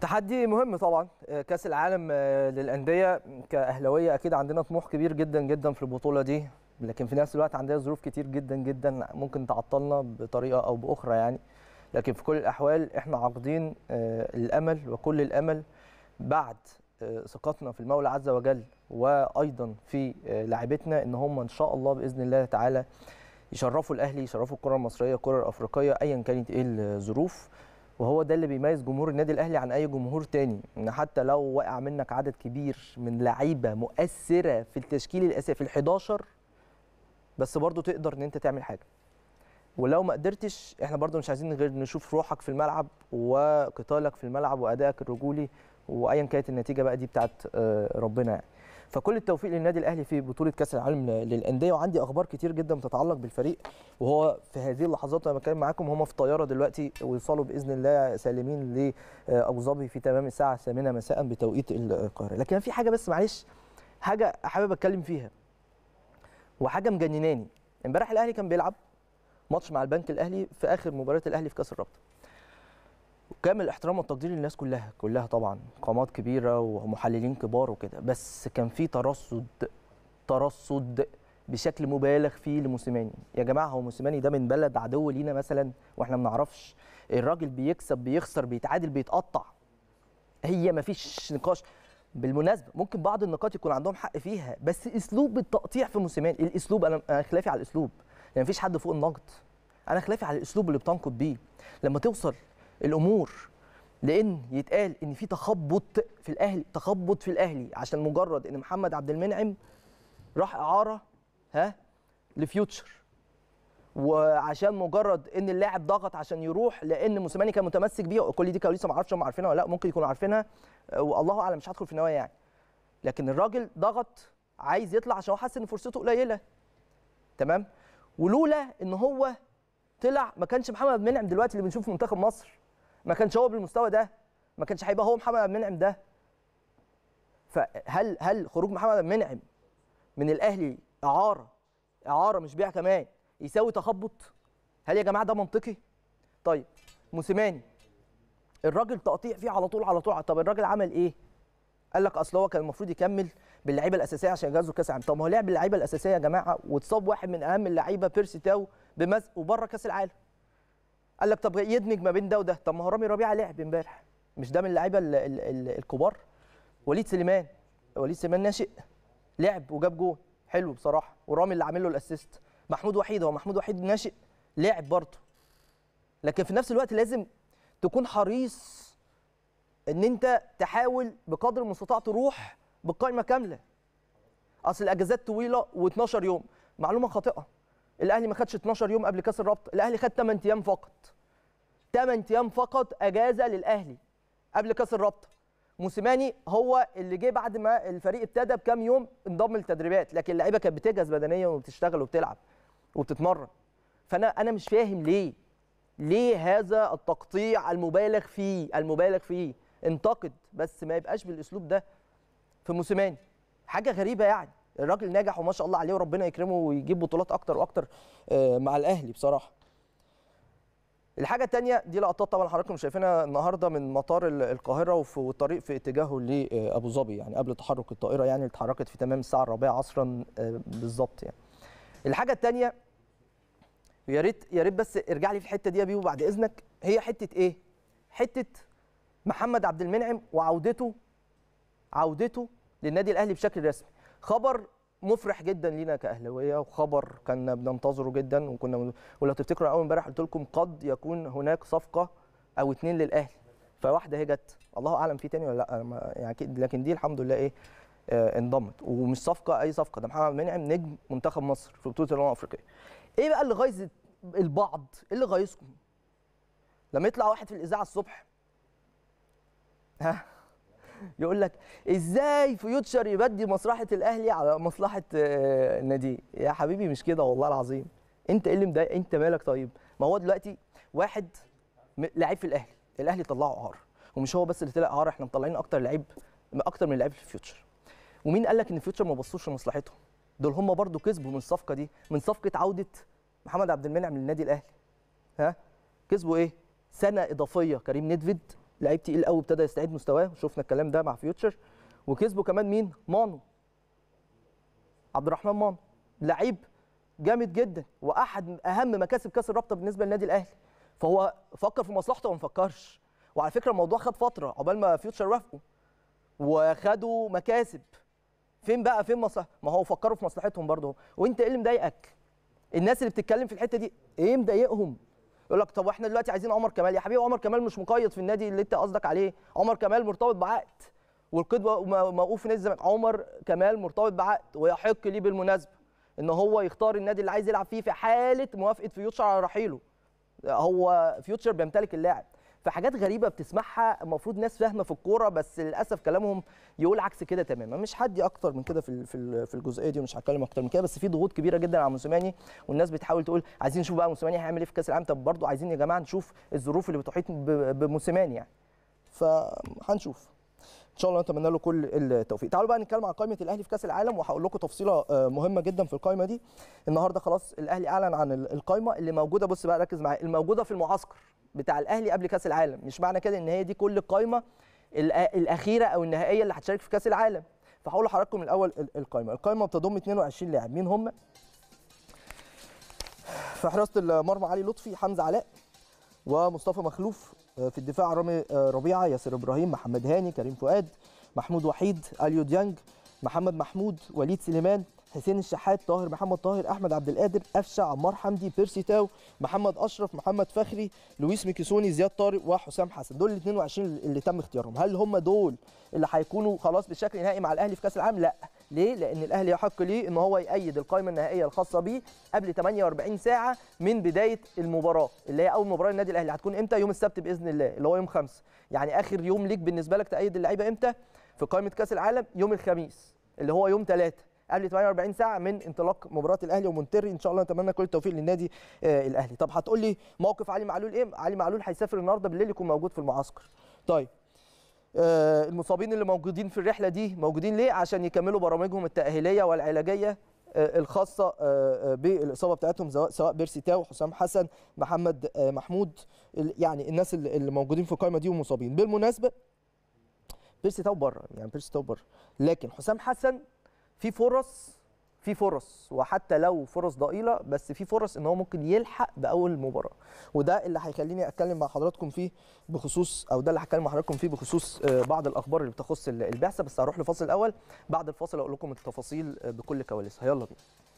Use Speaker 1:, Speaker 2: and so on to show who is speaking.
Speaker 1: تحدي مهم طبعا آه، كاس العالم آه، للانديه كاهلاويه اكيد عندنا طموح كبير جدا جدا في البطوله دي لكن في نفس الوقت عندنا ظروف كتير جدا جدا ممكن تعطلنا بطريقه او باخرى يعني لكن في كل الاحوال احنا عاقدين آه، الامل وكل الامل بعد ثقتنا في المولى عز وجل وايضا في لاعبتنا ان هم ان شاء الله باذن الله تعالى يشرفوا الاهلي يشرفوا الكره المصريه الكره الافريقيه ايا كانت ايه الظروف وهو ده اللي بيميز جمهور النادي الاهلي عن اي جمهور تاني ان حتى لو وقع منك عدد كبير من لعيبه مؤثره في التشكيل الاساسي في ال11 بس برضه تقدر ان انت تعمل حاجه ولو ما قدرتش احنا برضه مش عايزين غير نشوف روحك في الملعب وقتالك في الملعب وادائك الرجولي وايا كانت النتيجه بقى دي بتاعت آه، ربنا يعني فكل التوفيق للنادي الاهلي في بطوله كاس العالم للانديه وعندي اخبار كتير جدا بتتعلق بالفريق وهو في هذه اللحظات انا بتكلم معاكم هم في طياره دلوقتي ويوصلوا باذن الله سالمين لابو آه، ظبي في تمام الساعه الثامنه مساء بتوقيت القاهره لكن في حاجه بس معلش حاجه حابب اتكلم فيها وحاجه مجنناني امبارح الاهلي كان بيلعب ماتش مع البنك الاهلي في اخر مباراه الاهلي في كاس الرابطه كامل الاحترام والتقدير للناس كلها كلها طبعا قامات كبيره ومحللين كبار وكده بس كان في ترصد ترصد بشكل مبالغ فيه لموسيماني يا جماعه هو موسيماني ده من بلد عدو لينا مثلا واحنا ما بنعرفش الراجل بيكسب بيخسر بيتعادل بيتقطع هي ما فيش نقاش بالمناسبه ممكن بعض النقاط يكون عندهم حق فيها بس اسلوب التقطيع في موسيماني الاسلوب انا خلافي على الاسلوب يعني مفيش حد فوق النقد انا خلافي على الاسلوب اللي بتنقد بيه لما توصل الامور لان يتقال ان في تخبط في الاهلي تخبط في الاهلي عشان مجرد ان محمد عبد المنعم راح اعاره ها لفيوتشر وعشان مجرد ان اللاعب ضغط عشان يروح لان موسيماني كان متمسك بيه كل دي كواليس ما اعرفش هم عارفينها ولا لا ممكن يكونوا عارفينها والله اعلم مش هدخل في النوايا يعني لكن الراجل ضغط عايز يطلع عشان هو حاسس ان فرصته قليله تمام ولولا ان هو طلع ما كانش محمد منعم دلوقتي اللي بنشوفه في منتخب مصر ما كانش هو بالمستوى ده ما كانش هيبقى هو محمد عبد المنعم ده فهل هل خروج محمد عبد المنعم من الاهلي اعاره اعاره مش بيع كمان يساوي تخبط هل يا جماعه ده منطقي طيب موسيماني الراجل تقطيع فيه على طول على طول طب الراجل عمل ايه قال لك اصل هو كان المفروض يكمل باللعيبه الاساسيه عشان يجهزوا كاس العالم طب ما هو لعب باللعيبه الاساسيه يا جماعه واتصاب واحد من اهم اللعيبه بيرسي تاو بمزق وبره كاس العالم قال لك طب يدمج ايه ما بين ده وده طب ما هو رامي ربيعه لعب امبارح مش ده من اللعيبه الكبار وليد سليمان وليد سليمان ناشئ لعب وجاب جول حلو بصراحه ورامي اللي عامل له الاسيست محمود وحيد هو محمود وحيد ناشئ لعب برضه لكن في نفس الوقت لازم تكون حريص ان انت تحاول بقدر المستطاع تروح بالقائمه كامله اصل الاجازات طويله و12 يوم معلومه خاطئه الاهلي ما خدش 12 يوم قبل كاس الرابطه الاهلي خد 8 ايام فقط 8 ايام فقط اجازه للاهلي قبل كاس الرابطه موسيماني هو اللي جه بعد ما الفريق ابتدى بكام يوم انضم للتدريبات لكن اللعيبه كانت بتجهز بدنيا وبتشتغل وبتلعب وبتتمرن فانا انا مش فاهم ليه ليه هذا التقطيع المبالغ فيه المبالغ فيه انتقد بس ما يبقاش بالاسلوب ده في موسيماني حاجه غريبه يعني الراجل ناجح وما شاء الله عليه وربنا يكرمه ويجيب بطولات اكتر واكتر آه، مع الاهلي بصراحه الحاجة الثانيه دي لقطات طبعا حضراتكم شايفينها النهاردة من مطار القاهرة وفي الطريق في اتجاهه لأبو آه، ظبي يعني قبل تحرك الطائرة يعني اللي اتحركت في تمام الساعة الرابعة عصرا آه، بالظبط يعني. الحاجة الثانيه يا ريت يا ريت بس ارجع لي في الحتة دي يا بيبو بعد إذنك هي حتة إيه؟ حتة محمد عبد المنعم وعودته عودته للنادي الأهلي بشكل رسمي. خبر مفرح جدا لينا كاهلاويه وخبر كنا بننتظره جدا وكنا ولو تفتكروا اول امبارح قلت لكم قد يكون هناك صفقه او اتنين للاهلي فواحده هي جت الله اعلم في تاني ولا لا يعني اكيد لكن دي الحمد لله ايه آه انضمت ومش صفقه اي صفقه ده محمد منعم نجم منتخب مصر في بطوله الامم الافريقيه ايه بقى اللي غيظ البعض ايه اللي غيظكم لما يطلع واحد في الاذاعه الصبح ها يقول لك ازاي فيوتشر يبدي مصلحه الاهلي على مصلحه آه، النادي يا حبيبي مش كده والله العظيم انت ايه اللي مضايق انت مالك طيب ما هو دلوقتي واحد لعيب في الاهلي الاهلي طلعه عار ومش هو بس اللي طلع عار احنا مطلعين اكتر لعيب اكتر من لعيب في الفيوتشر ومين قال لك ان الفيوتشر ما بصوش لمصلحتهم دول هم برضو كسبوا من الصفقه دي من صفقه عوده محمد عبد المنعم للنادي الاهلي ها كسبوا ايه سنه اضافيه كريم ندفد لعيب تقيل قوي ابتدى يستعيد مستواه وشفنا الكلام ده مع فيوتشر وكسبوا كمان مين مانو عبد الرحمن مانو لعيب جامد جدا واحد اهم مكاسب كاس الرابطه بالنسبه للنادي الاهلي فهو فكر في مصلحته وما فكرش وعلى فكره الموضوع خد فتره عقبال ما فيوتشر وافقوا وخدوا مكاسب فين بقى فين مصلحه ما هو فكروا في مصلحتهم برضه وانت ايه اللي مضايقك الناس اللي بتتكلم في الحته دي ايه مضايقهم يقول لك طب واحنا دلوقتي عايزين عمر كمال يا حبيبي عمر كمال مش مقيد في النادي اللي انت قصدك عليه عمر كمال مرتبط بعقد والقيد موقوف في نادي الزمالك عمر كمال مرتبط بعقد ويحق ليه بالمناسبه ان هو يختار النادي اللي عايز يلعب فيه في حاله موافقه فيوتشر على رحيله هو فيوتشر بيمتلك اللاعب في حاجات غريبه بتسمعها المفروض ناس فاهمه في الكوره بس للاسف كلامهم يقول عكس كده تماما مش حد اكتر من كده في في الجزئيه دي ومش هتكلم اكتر من كده بس في ضغوط كبيره جدا على موسيماني والناس بتحاول تقول عايزين نشوف بقى موسيماني هيعمل ايه في كاس العالم طب برضه عايزين يا جماعه نشوف الظروف اللي بتحيط بموسيماني يعني فهنشوف ان شاء الله نتمنى له كل التوفيق تعالوا بقى نتكلم عن قائمه الاهلي في كاس العالم وهقول لكم تفصيله آه، مهمه جدا في القائمه دي النهارده خلاص الاهلي اعلن عن القائمه اللي موجوده بص بقى ركز معايا الموجوده في المعسكر بتاع الاهلي قبل كاس العالم مش معنى كده ان هي دي كل القائمه الاخيره او النهائيه اللي هتشارك في كاس العالم فهقول لحضراتكم الاول القائمه القائمه بتضم 22 لاعب مين هم في حراسه المرمى علي لطفي حمزه علاء ومصطفى مخلوف في الدفاع رامي آه، ربيعه ياسر ابراهيم محمد هاني كريم فؤاد محمود وحيد اليو ديانج محمد محمود وليد سليمان حسين الشحات طاهر محمد طاهر احمد عبد القادر قفشه عمار حمدي بيرسي تاو محمد اشرف محمد فخري لويس ميكيسوني زياد طارق وحسام حسن دول ال 22 اللي تم اختيارهم هل هم دول اللي هيكونوا خلاص بشكل نهائي مع الاهلي في كاس العالم لا ليه؟ لأن الأهلي يحق ليه إن هو يأيد القائمة النهائية الخاصة بيه قبل 48 ساعة من بداية المباراة اللي هي أول مباراة للنادي الأهلي هتكون إمتى؟ يوم السبت بإذن الله اللي هو يوم خمسة يعني آخر يوم ليك بالنسبة لك تأيد اللعيبة إمتى؟ في قائمة كأس العالم يوم الخميس اللي هو يوم 3 قبل 48 ساعه من انطلاق مباراه الاهلي ومونتري ان شاء الله نتمنى كل التوفيق للنادي آه الاهلي طب هتقول لي موقف علي معلول ايه علي معلول هيسافر النهارده بالليل يكون موجود في المعسكر طيب آه، المصابين اللي موجودين في الرحله دي موجودين ليه عشان يكملوا برامجهم التاهيليه والعلاجيه آه، الخاصه آه، بالاصابه بتاعتهم سواء بيرسي تاو حسام حسن محمد محمود يعني الناس اللي موجودين في القائمه دي ومصابين بالمناسبه بيرسي تاو بره يعني بيرسي تاو بره لكن حسام حسن في فرص في فرص وحتى لو فرص ضئيله بس في فرص ان هو ممكن يلحق باول مباراه وده اللي هيخليني اتكلم مع حضراتكم فيه بخصوص او ده اللي هتكلم مع حضراتكم فيه بخصوص آه، بعض الاخبار اللي بتخص البعثه بس هروح لفاصل الاول بعد الفاصل اقول لكم التفاصيل آه، بكل كواليسها يلا بينا